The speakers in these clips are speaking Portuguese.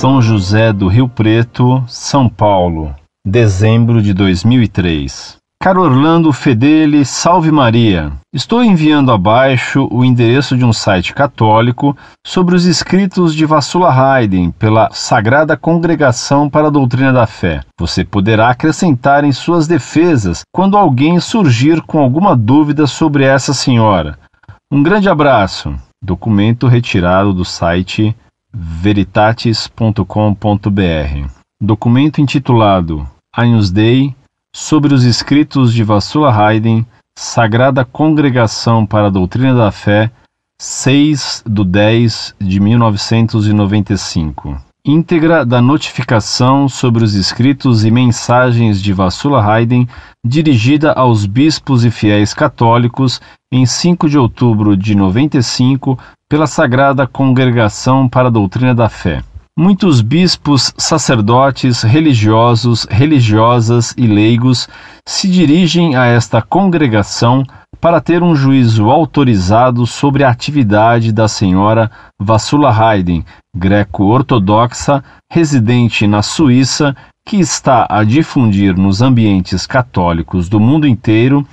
São José do Rio Preto, São Paulo, dezembro de 2003. Caro Orlando Fedeli, salve Maria. Estou enviando abaixo o endereço de um site católico sobre os escritos de Vassula Haydn pela Sagrada Congregação para a Doutrina da Fé. Você poderá acrescentar em suas defesas quando alguém surgir com alguma dúvida sobre essa senhora. Um grande abraço. Documento retirado do site veritatis.com.br. Documento intitulado Agnus Dei sobre os escritos de Vassula Haydn, Sagrada Congregação para a Doutrina da Fé, 6 de 10 de 1995. Íntegra da notificação sobre os escritos e mensagens de Vassula Haydn dirigida aos bispos e fiéis católicos em 5 de outubro de 95 pela Sagrada Congregação para a Doutrina da Fé. Muitos bispos, sacerdotes, religiosos, religiosas e leigos se dirigem a esta congregação para ter um juízo autorizado sobre a atividade da senhora Vassula Hayden, greco-ortodoxa, residente na Suíça, que está a difundir nos ambientes católicos do mundo inteiro,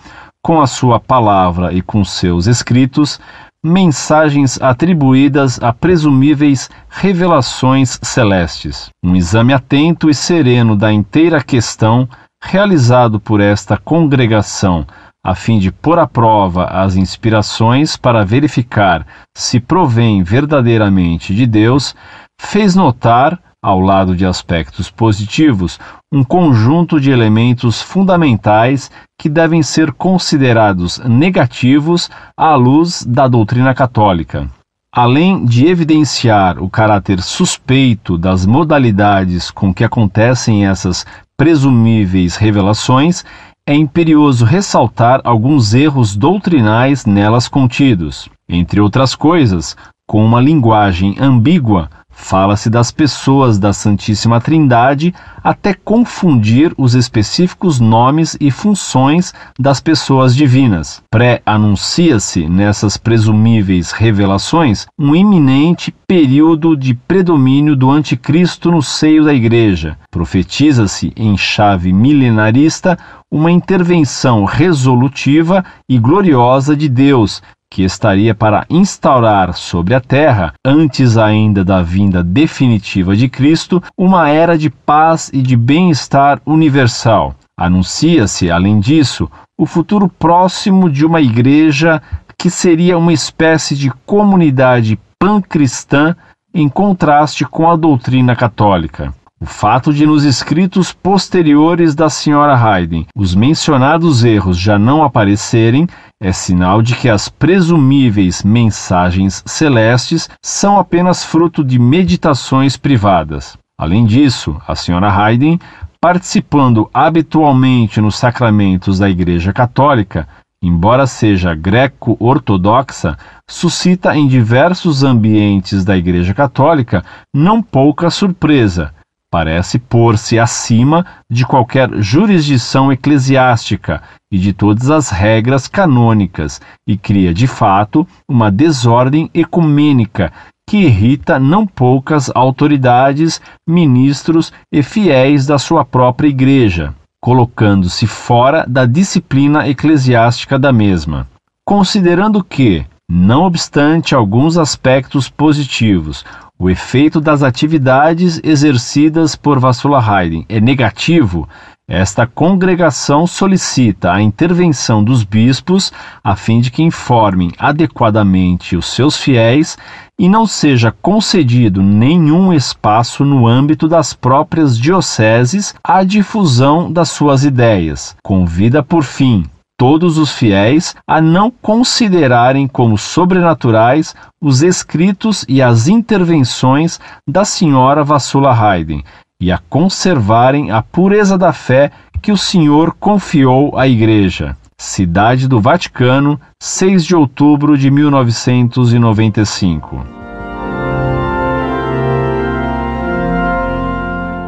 com a sua palavra e com seus escritos, mensagens atribuídas a presumíveis revelações celestes. Um exame atento e sereno da inteira questão realizado por esta congregação, a fim de pôr à prova as inspirações para verificar se provém verdadeiramente de Deus, fez notar ao lado de aspectos positivos, um conjunto de elementos fundamentais que devem ser considerados negativos à luz da doutrina católica. Além de evidenciar o caráter suspeito das modalidades com que acontecem essas presumíveis revelações, é imperioso ressaltar alguns erros doutrinais nelas contidos. Entre outras coisas, com uma linguagem ambígua, Fala-se das pessoas da Santíssima Trindade até confundir os específicos nomes e funções das pessoas divinas. Pré-anuncia-se nessas presumíveis revelações um iminente período de predomínio do anticristo no seio da igreja. Profetiza-se em chave milenarista uma intervenção resolutiva e gloriosa de Deus que estaria para instaurar sobre a terra, antes ainda da vinda definitiva de Cristo, uma era de paz e de bem-estar universal. Anuncia-se, além disso, o futuro próximo de uma igreja que seria uma espécie de comunidade pancristã em contraste com a doutrina católica. O fato de nos escritos posteriores da senhora Haydn os mencionados erros já não aparecerem é sinal de que as presumíveis mensagens celestes são apenas fruto de meditações privadas. Além disso, a senhora Haydn, participando habitualmente nos sacramentos da Igreja Católica, embora seja greco-ortodoxa, suscita em diversos ambientes da Igreja Católica não pouca surpresa, parece pôr-se acima de qualquer jurisdição eclesiástica e de todas as regras canônicas e cria de fato uma desordem ecumênica que irrita não poucas autoridades, ministros e fiéis da sua própria igreja, colocando-se fora da disciplina eclesiástica da mesma. Considerando que, não obstante alguns aspectos positivos, o efeito das atividades exercidas por Haydn é negativo. Esta congregação solicita a intervenção dos bispos a fim de que informem adequadamente os seus fiéis e não seja concedido nenhum espaço no âmbito das próprias dioceses à difusão das suas ideias. Convida, por fim, todos os fiéis a não considerarem como sobrenaturais os escritos e as intervenções da senhora Vassula Hayden e a conservarem a pureza da fé que o Senhor confiou à Igreja. Cidade do Vaticano, 6 de outubro de 1995.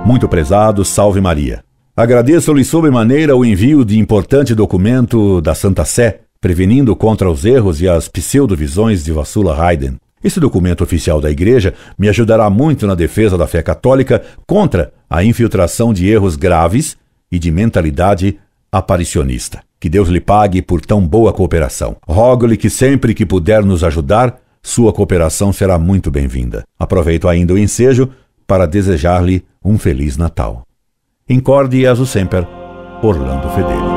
Muito prezado, salve Maria. Agradeço-lhe sobremaneira o envio de importante documento da Santa Sé, prevenindo contra os erros e as pseudovisões de Vassula Haydn. Esse documento oficial da Igreja me ajudará muito na defesa da fé católica contra a infiltração de erros graves e de mentalidade aparicionista. Que Deus lhe pague por tão boa cooperação. Rogo-lhe que sempre que puder nos ajudar, sua cooperação será muito bem-vinda. Aproveito ainda o ensejo para desejar-lhe um Feliz Natal. Incorde e aso semper, Orlando Fedeli.